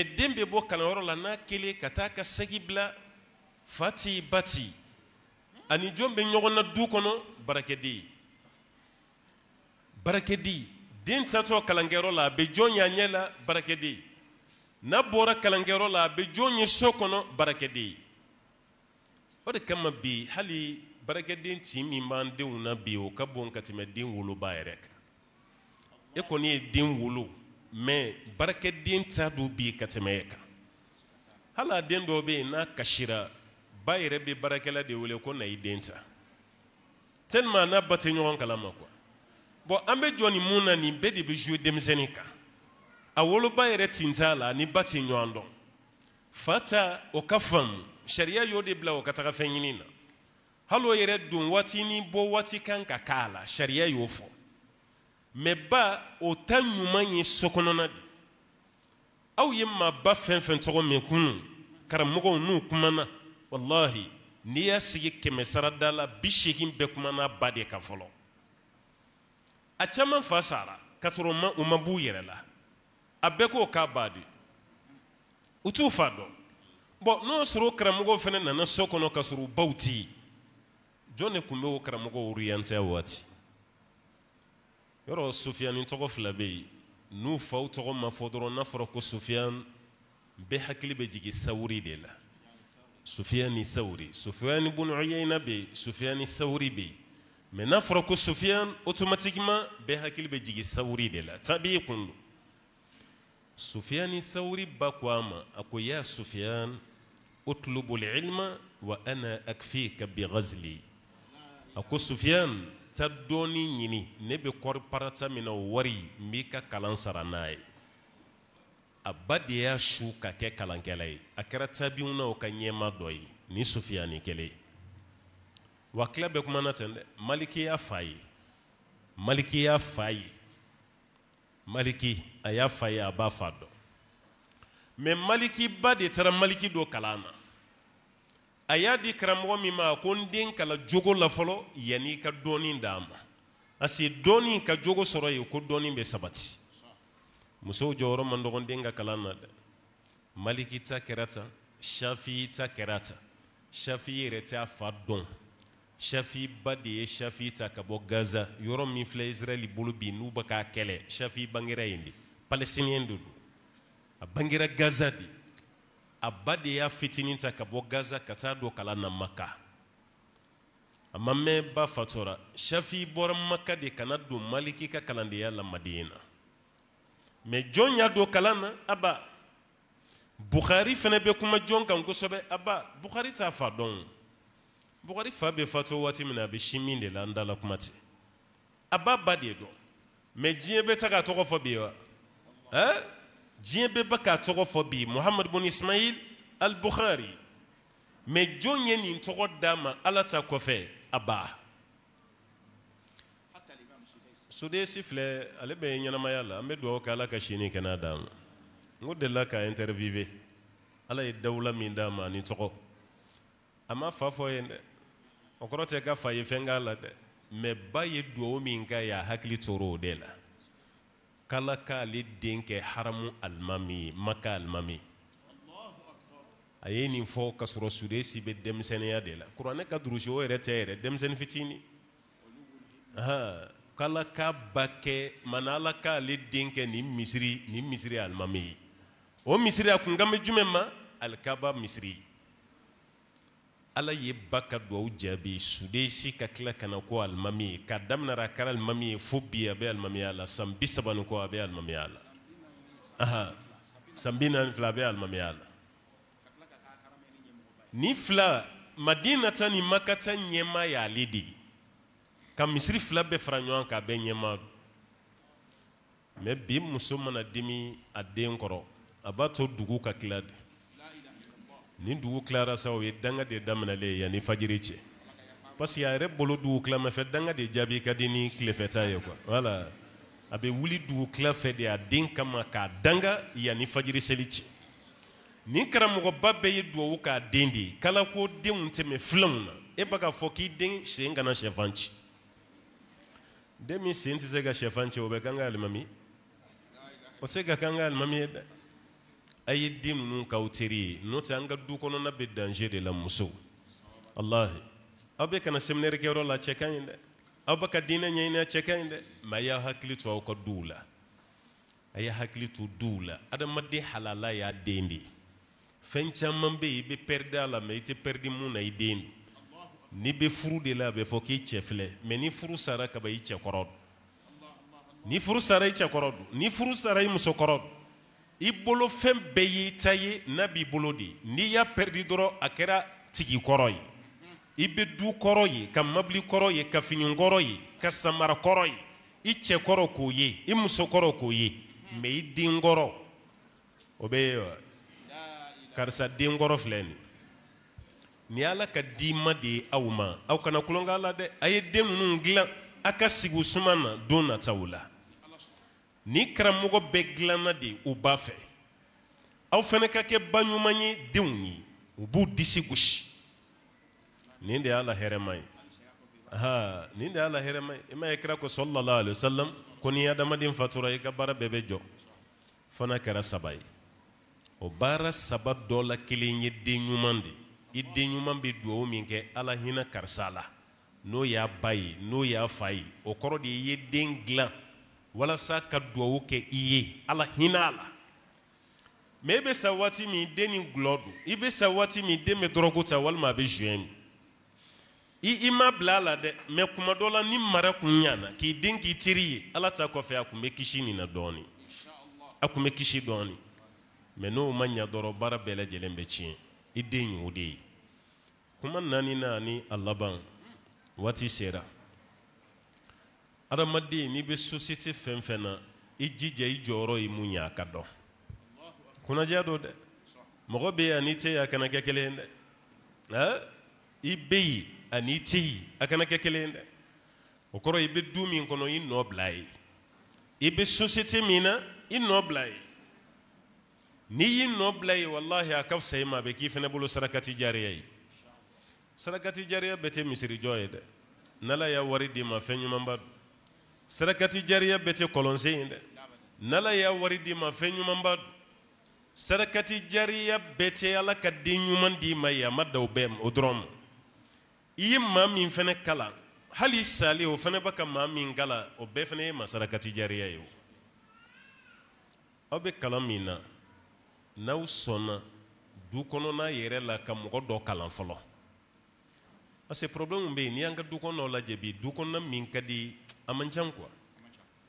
mɛ den bɛ bɔ kalanyɔrɔ la n'a kelen ka taa ka segi bila fa ti ba ti ani jɔn bɛ ɲɔgɔn na du kɔnɔ baarakɛden ye baarakɛden den tatɔ kalankɛyɔrɔ la a bɛ jɔn y'a ɲɛ la baarakɛden ye n'a bɔra kalankɛyɔrɔ la a bɛ jɔn ye so kɔnɔ baarakɛden ye o de kama bi hali baarakɛden tin min b'an denw na bi o ka bon ka tɛmɛ den woloba yɛrɛ kan e kɔni ye den wolo mɛ baarakɛden ta don bi ka tɛmɛ e kan hali a den dɔw bɛ yen n'a kasira ba yɛrɛ bɛ baarakɛla de wele ko na i den ta tellement n'a ba tɛ ɲɔgɔn kalama quoi bon an bɛ jɔ nin mun na nin bɛɛ de bɛ jouer denmisɛnnin kan a woloba yɛrɛ tin la ni ba ti ɲɔgɔn dɔn fa ta o ka faamu sariya y'o de bila o ka taga fɛn ɲini na hali o yɛrɛ don waati ni bɔ waati kan ka k'a la sariya y'o fɔ mɛ ba o ta ɲuman ye so de aw ye maa ba fɛn fɛn tɔgɔ mɛn kunun karamɔgɔw n'u kumana walahi n'i y'a sigi kɛmɛ sarada la bi seegin bɛɛ kumana ba de kan fɔlɔ a caman fa sara k'a sɔrɔ u ma b'u yɛrɛ la a bɛɛ k'o k'a baadi u fa dɔn bɔn n'o sɔrɔ o karamɔgɔw fana nana so kɔnɔ ka sɔrɔ u baw tɛ yen jɔn bɛ o karamɔgɔ oriyante a waati yɔrɔ sofiyani tɔgɔ fila bɛ yen n'u faw tɔgɔ ma fɔ dɔrɔn n'a fɔra ko sofiyan bɛɛ hakili bɛ jigin sawuri de la sofiyan ni sawuri sofiyan ni bunu ɔyɛyina bɛ yen sofiyan ni sawuri bɛ yen mɛ n'a fɔra ko sofiyan automatiquement bɛɛ hakili bɛ jigin sawuri de la tabi kun don sufiani thawri ba ko a ko ya sufiyan utlubu lilma wa ana akfika bigazli a ko sufiyan ta dɔɔni ɲini ne be kɔri parata min wari n b'i ka kalan sara n'a ye a ba su ka kɛ kalankɛla ye a kɛra tabiw na o ka ɲɛma dɔ ye ni sufiyani kelen wa kila bɛ kumana ten dɛ maliki fa ye maliki fa ye maliki a y'a fa ye a b'a fa dɔn mɛ malikiba de taara maliki dɔ kalan na a y'a di karamɔgɔ min ma ko n den kala jogo la fɔlɔ yan'i ka dɔɔnin d'a ma parce que dɔɔnin ka jogo sɔrɔ yen ko dɔɔnin bɛ sabati musow jɔyɔrɔ man dɔgɔn den ka kalan na dɛ maliki ta kɛra tan shafi ta kɛra tan shafi yɛrɛ t'a fa dɔn shafiba de ye shafi ta ka bɔ gaza yɔrɔ min filɛ israɛli bolo bi n'u bɛ k'a kɛlɛ shafi bangera yen de palestiniyɛn de don a bangera gaza de a ba de y'a fitini ta ka bɔ gaza ka taa don kalan na maka a ma mɛn ba fatura shafi bɔra maka de kana don maliki ka kalandenya la madina na mɛ jɔn y'a don kalan na aba bukhari fana bɛ kuma jɔn kan kosɛbɛ aba bukhari t'a fa dɔn bugari fa bɛ fato waati min na a bɛ si min de la an da la kuma ten a b'a ba de dɔn mɛ diɲɛ bɛ ta k'a tɔgɔ fɔ bi wa ɛn diɲɛ bɛ ba k'a tɔgɔ fɔ bi muhamadu bin ismail al mɛ jɔn ye nin tɔgɔ d'a ma ala ta kɔfɛ a ba sodesi filɛ ale bɛ ɲɛnamaya la an bɛ dugawu kɛ ala ka sini kɛnɛya d'a ma n ko delila k'a interviewe ala ye dawula min d'a ma ani tɔgɔ a ma fa fɔ yen dɛ o kɔrɔ tɛ ka fa ye fɛn k'a la dɛ mɛ ba ye duwawu min k'a ye a hakili tor'o de la k'ala k'ale den kɛ haramu alimami ye maka alimami a ye nin fɔ k'a sɔrɔ sudesi bɛ denmisɛnninya de la kuranɛ ka durusi o yɛrɛ tɛ yɛrɛ denmisɛnnin fitini ahan k'ala k'a ba kɛ mana ala k'ale den kɛ nin misiri nin misiri alimami ye o misiri a kun kan bɛ jumɛn ma alikaba misiri ala ye ba ka duwawu jaabi sudesi ka tila ka na ko alimami ye k'a daminara a kɛra alimami ye fo bi a bɛ alimamiya la san bi saba a bɛ alimamiya la aha san bi naani fila a bɛ alimamiya la nin fila madinata ni makata ɲɛma y'ale de ye ka misiri fila bɛɛ fara ɲɔgɔn kan a bɛ ɲɛma mɛ bi muso mana dimi a den kɔrɔ a b'a to dugu ka tila de nin dugu kilara sa o ye danga de daminɛlen yanni fajiri cɛ parce que a yɛrɛ bolo dugu kilamafɛ danga de jaabi ka di ni tilefɛta ye kuwa wala a bɛ wuli dugu kila fɛ de a den kama k'a danga yanni fajiri seli cɛ nin karamɔgɔba bɛɛ ye duwawu k'a den de ye kala ko denw tɛmɛ filanw na e b'a ka fɔ k'i den sen kana sɛfan ci den min sen tɛ se ka sɛfan ci o bɛ kan ka alimami o tɛ se ka kan ka alimami ye dɛ a ye den ninnu k'aw teri ye n'o tɛ an ka du kɔnɔna bɛ danger de la musow alahi aw bɛ kana seminɛri kɛyɔrɔ la cɛ ka ɲi dɛ aw bɛ ka diinɛ ɲɛɲini a cɛ ka ɲi dɛ mɛ a y'a hakili to aw ka duw la a y'a hakili to duw la adamaden halala y'a den de ye fɛn caman bɛ yen i bɛ pɛridi a la mɛ i tɛ pɛridi mun na i den don n'i bɛ furu de la a bɛ fɔ k'i cɛ filɛ mɛ ni furu sara ka i cɛ kɔrɔ don ni furu sara i cɛ kɔrɔ don ni furu sara i muso kɔrɔ don i bolo fɛn bɛɛ y'i ta ye n'a b'i bolo de n'i y'a pɛridi dɔrɔn a kɛra tigi kɔrɔ ye i bɛ du kɔrɔ ye ka mabili kɔrɔ ye ka fini kɔrɔ ye ka samara kɔrɔ ye i cɛ kɔrɔ k'o ye i muso kɔrɔ k'o ye mɛ i den kɔrɔ o bɛ wa karisa den kɔrɔ filɛ nin nin y'ala ka ma de ye aw ma aw kana kulonkɛ a la dɛ a ye den ninnu dilan a ka sigi suma na don nataw la ni karamɔgɔ bɛɛ dilanna de u ba fɛ aw fana ka kɛ ba ɲuman ye denw ye u b'u disi gosi nin de y'a la hɛrɛma ye aha nin de y'a la hɛrɛma ye i m'a ye kira ko sɔlɔlɔ alayhi salam ko ni adamaden fatura i ka baara bɛɛ bɛ jɔ fana kɛra saba ye o baara saba dɔ la kelen ye den ɲuman de i den ɲuman bɛ duwawu min kɛ ala hinɛ karisa la n'o y'a ba ye n'o y'a fa ye o kɔrɔ de i ye den dilan walasa ka duwawu kɛ i ye ala hinɛ a la mɛ e bɛ sa waati min den ni gulɔ don i bɛ sa waati min den bɛ dɔrɔgu ta walima a bɛ zuɲɛ min i i ma bila a la dɛ mɛ kuma dɔ la ni mara kun ɲana k'i den k'i teri ye ala ta kɔfɛ a kun bɛ kisi nin na dɔɔni a kun bɛ kisi dɔɔni mɛ n'o ma ɲa dɔrɔn baara bɛɛ lajɛlen bɛ tiɲɛ i den y'o de ye kuma naani na ani a laban waati sera. adamaden n'i bɛ sosiyete fɛn fɛn na i jija i jɔyɔrɔ ye mun ye a ka dɔn kunnadiya don dɛ mɔgɔ bɛ yen ani i tɛ yen a kana kɛ kelen ye dɛ ɛɛ i bɛ yen ani i tɛ yen a kana kɛ kelen ye dɛ o kɔrɔ i bɛ du min kɔnɔ i nɔ bila ye i bɛ sosiyete min na i nɔ bila ye n'i y'i nɔ bila ye walahi a ka fisa i ma a bɛ k'i fana bolo sarakati jariya ye sarakati jariya bɛɛ tɛ misirijɔ ye dɛ n'ala y'a wari d'i ma fɛn ɲumanba don sarakati jariya bete kolonse kɔlɔnsen n'ala y'a wari ma fe ɲumanba don sarakati jariya ala ka den ɲuman d'i ma ya a bem odrom o ma i ye maa min fɛnɛ kala hali sali o fɛnɛ baka ka maa min kalan o bɛɛ fɛnɛ ye masarakati jariya ye o aw bɛ kalan min na n'aw sɔnna du kɔnɔna yɛrɛ la ka mɔgɔ dɔ kalan fɔlɔ parce que problème bɛ yen n'i y'an ka du kɔnɔnaw lajɛ bi du kɔnɔna min ka di a man can quoi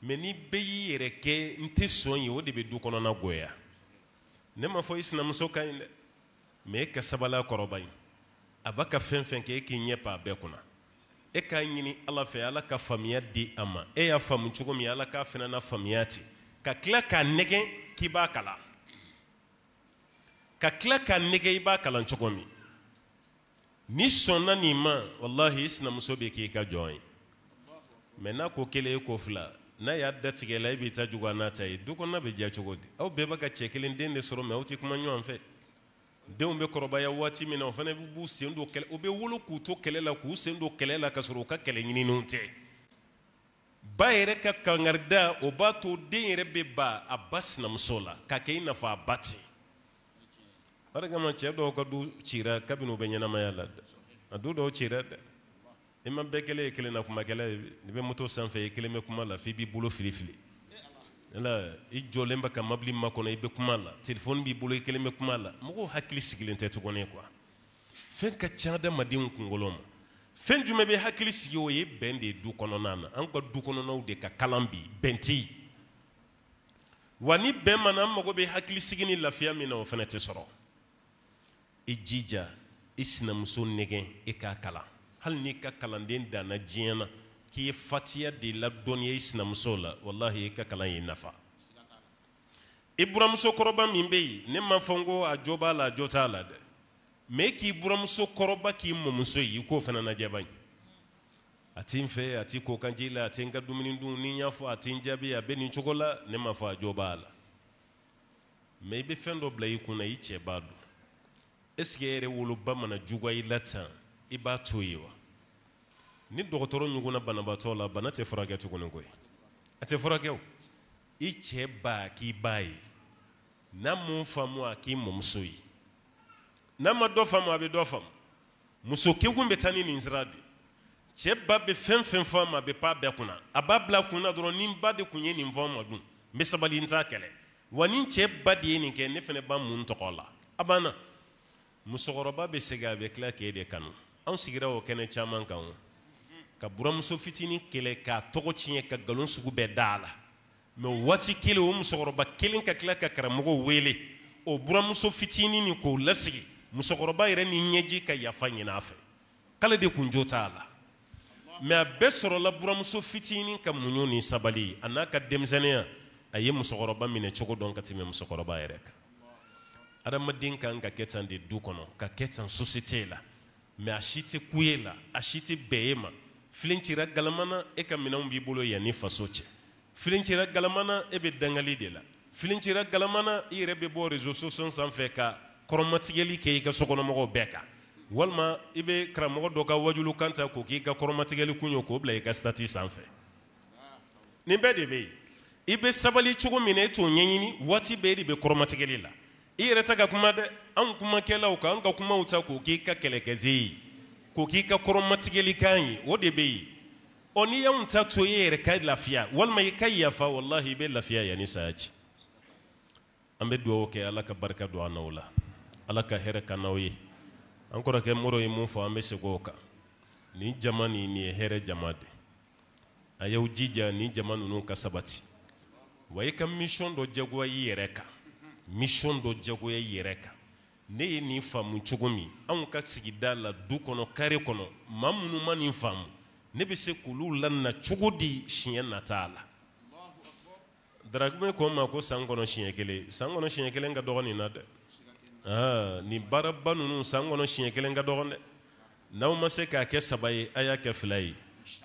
mais ni bɛɛ y'i yɛrɛ kɛ n tɛ o de bɛ du kɔnɔna goya ne ma fɔ i sinamuso ka ɲi dɛ mais e ka sabali kɔrɔba in a b'a ka fɛn fɛn kɛ e k'i ɲɛ pa a bɛɛ e k'a ɲini ala fɛ ala ka faamuya di a ma e y'a famu cogo min ala k'a fana na faamuya ka tila k'a nɛgɛ k'i b'a kalan ka tila k'a nɛgɛ b'a kalan cogo min n'i sɔnna nin ma walahi i sinamuso bɛ k'i ka jɔn ye mɛ n'a ko kelen e ko fila n'a y'a datigɛ la e b'i ta jugu a n'a ta ye du kɔnɔna bɛ diya cogo di aw bɛɛ bɛ ka cɛ kelen den de sɔrɔ mɛ aw ti kuma ɲɔgɔn fɛ denw bɛ kɔrɔbaya waati min na o fana b'u sen don kɛlɛ o bɛ wolo k'u to kɛlɛ la k'u sen don kɛlɛ la ka sɔrɔ u ka kɛlɛ ɲininiw tɛ ba yɛrɛ ka kangarida o b'a to den yɛrɛ bɛ ba a ba sinamuso la k'a kɛ i n'a a ba ten o kama cɛɛ dɔw ka du cira kabini u bɛ ɲɛnamaya la dɛ a du dɔw cira dɛ i ma bɛɛ kelen ye kelen na kumakɛla ye i bɛ moto sanfɛ i kelen bɛ kuma la f'i b'i bolo filifili ala i jɔlen bɛ ka mabili makɔnɔ i bɛ kuma la telefɔni b'i bolo i kelen bɛ kuma la mɔgɔw hakili sigilen tɛ tuguni kuwa fɛn ka ca adamadenw kunkolo ma fɛn jumɛn bɛ hakili sigi o ye bɛn de ye du kɔnɔna na an ka du kɔnɔnaw de ka kalan bi bɛn ti wa ni bɛn mana an mago bɛ hakili ni lafiya min na o fana tɛ sɔrɔ i jija i sinamuso nɛgɛn i k'a kalan hali n'i ka kalanden danna diɲɛ na k'i ye fatiya de ladɔnniya i sinamuso la walahi i ka kalan y'i nafa i buramuso kɔrɔba min bɛ yen ne ma fɔ n ko a jo b'a la a jo t'a la dɛ mɛ e k'i buramuso kɔrɔba k'i mɔmuso ye i k'o fana lajɛ bani a ti n fɛ a ti ko kan ji la a ti n ka dumuni dun ni n y'a fɔ a ti n jaabi a bɛ nin cogo la ne ma fɔ a jo b'a la mɛ i bɛ fɛn dɔ bila i kun i cɛ b'a dɔn esike yɛrɛ woloba mana juguya i la tan i b'a to yen wa ni dɔgɔtɔrɔ ɲugunna banabaatɔ la bana tɛ furakɛ tuguni koyi a tɛ furakɛ o i cɛ ba k'i ba ye n'a mun faamu a k'i mɔmuso ye n'a ma dɔ faamu a bɛ dɔ faamu muso kekun bɛ taa ni nin sira de cɛ ba bɛ fɛn fɛn fɔ a ma a bɛ pan bɛɛ kunna a b'a bila a kunna dɔrɔn ni n ba de tun ye nin fɔ a ma dun n bɛ sabali n t'a kɛlɛ wa ni cɛ ba de ye nin kɛ ne fana b'a mun tɔgɔ la a banna musokɔrɔba bɛ segin a bɛ tila k'e de kanu anw sigira o kɛnɛ caman kan o ka buramuso fitinin kɛlɛ k'a tɔgɔ tiɲɛ ka nkalon sugu bɛɛ da a la mɛ o waati kelen o musokɔrɔba kelen ka tila ka karamɔgɔ wele o buramuso fitinin k'o lasigi musokɔrɔba yɛrɛ ni ɲɛji ka yafa ɲin'a fɛ k'ale de kun jo t'a la mɛ a bɛɛ sɔrɔla buramuso fitinin ka muɲu ni sabali a n'a ka denmisɛnninya a ye musokɔrɔba minɛ cogo dɔn ka tɛmɛ musokɔrɔba yɛrɛ kan adamaden kan ka kɛ tan de du kɔnɔ ka kɛ tan sosiyete la mɛ a si tɛ ku ye la a si tɛ bɛn ye ma filen galamana e ka minɛnw b'i bolo yan ni faso cɛ filen galamana e bɛ dangali de la filen cira galamana i yɛrɛ bɛ bɔ réseau sociaux sanfɛ ka kɔrɔmatigɛli kɛ i ka sokɔnɔmɔgɔw bɛɛ kan walima i bɛ karamɔgɔ dɔ ka wajulu kan ta k'o k'i ka kɔrɔmatigɛli kun ye k'o bila i ka stati sanfɛ nin bɛɛ de bɛ yen i bɛ sabali cogo min na e t'o ɲɛɲini waati bɛɛ e de bɛ kɔrɔmatigɛli la i yɛrɛ ta ka kuma dɛ an kumakɛlaw kan an ka kumaw ta k'o k'i ka kɛlɛkɛze ye k'o k'i ka kɔrɔmatigɛli kan ye o de bɛ yen ɔ n'i y'anw ta to i yɛrɛ ka lafiya walima i ka yafa walahi i bɛ lafiya yanni saya cɛ an bɛ dugawu kɛ ala ka barika don an n'aw la ala ka hɛrɛ ka n'aw ye an kɔrɔkɛ moro ye mun fɔ an bɛ segin o kan nin jama nin nin ye hɛrɛ jama de a y'aw jija nin jama ninnu ka sabati wa i ka misiyɔn dɔ jagoya i yɛrɛ kan mission dɔ jagoya i yɛrɛ kan ne ye nin faamu cogo min anw ka sigida la du kɔnɔ kare kɔnɔ maa minnu ma nin faamu ne bɛ se k'olu lanana cogo di siɲɛ nata la darakime ko n ma ko san kɔnɔ siɲɛ kelen san kɔnɔ siɲɛ kelen ka dɔgɔ nin na dɛ aa nin baaraba ninnu san kɔnɔ siɲɛ kelen ka dɔgɔ dɛ n'aw ma se k'a kɛ saba ye a y'a kɛ fila ye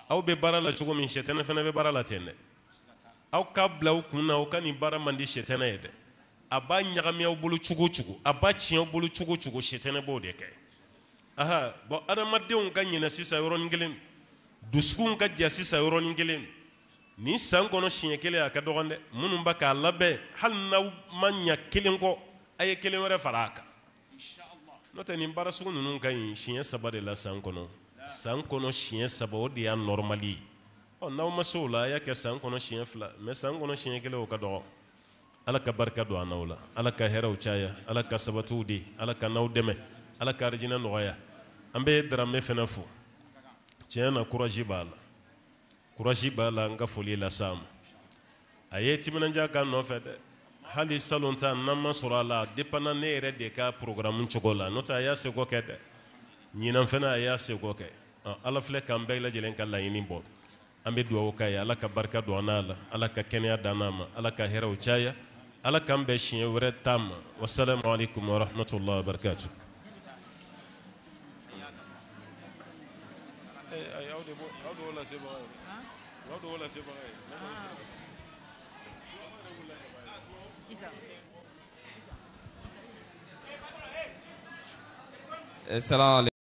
aw bɛ baara la cogo min sɛtɛnɛ fana bɛ baara la ten dɛ aw k'a bila aw kun na aw ka nin baara man di sɛtɛnɛ ye dɛ a b'a ɲagami aw bolo cogo o cogo a b'a tiɲɛ aw bolo cogo cogo sitɛnɛ b'o de kɛ aha bɔn adamadenw ka ɲinɛ sisan yɔrɔnin kelen dusukunw ka ja sisan yɔrɔnin kelen nin san kɔnɔ siɲɛ kelen a ka dɔgɔn dɛ minnu bɛ k'a labɛn hali n'aw ma ɲa kelen kɔ a ye kelen wɛrɛ fara a kan n'o tɛ nin baara sugu ninnu ka ɲi siɲɛ saba de la san kɔnɔ san kɔnɔ siɲɛ saba o de y'a nɔrɔmali ye oh, ɔ n'aw ma se o la a y'a kɛ san kɔnɔ siɲɛ fila mɛ san kɔnɔ siɲɛ kelen o ka dɔgɔn ala ka barika do a n'aw la ala ka hɛrɛw caya ala ka sabatiw di ala ka n'aw dɛmɛ ala ka arijinɛ nɔgɔya an bɛ daramɛ fɛnɛ fo tiɲɛ na kurazi b'a la kurazi b'a la n ka foli las'a ma a ye timinandiya k'a nɔfɛ dɛ hali salon ta n'an ma sɔrɔ a la depana ne yɛrɛ de ka porogaramu cogo la n'o tɛ a y'a seko kɛ dɛ ɲinan fɛnɛ a y'a seko kɛ ala filɛ k'an bɛɛ lajɛlen ka laɲini bɔ an bɛ dugawu k'a ye ala ka barika do an n'a la ala ka kɛnɛya dan n'a ma ala ka hɛrɛw caya ala k'an bɛn siɲɛ wɛrɛ ta ma wasalamualeykum warahmatulahi wabarakatu. السلام عليكم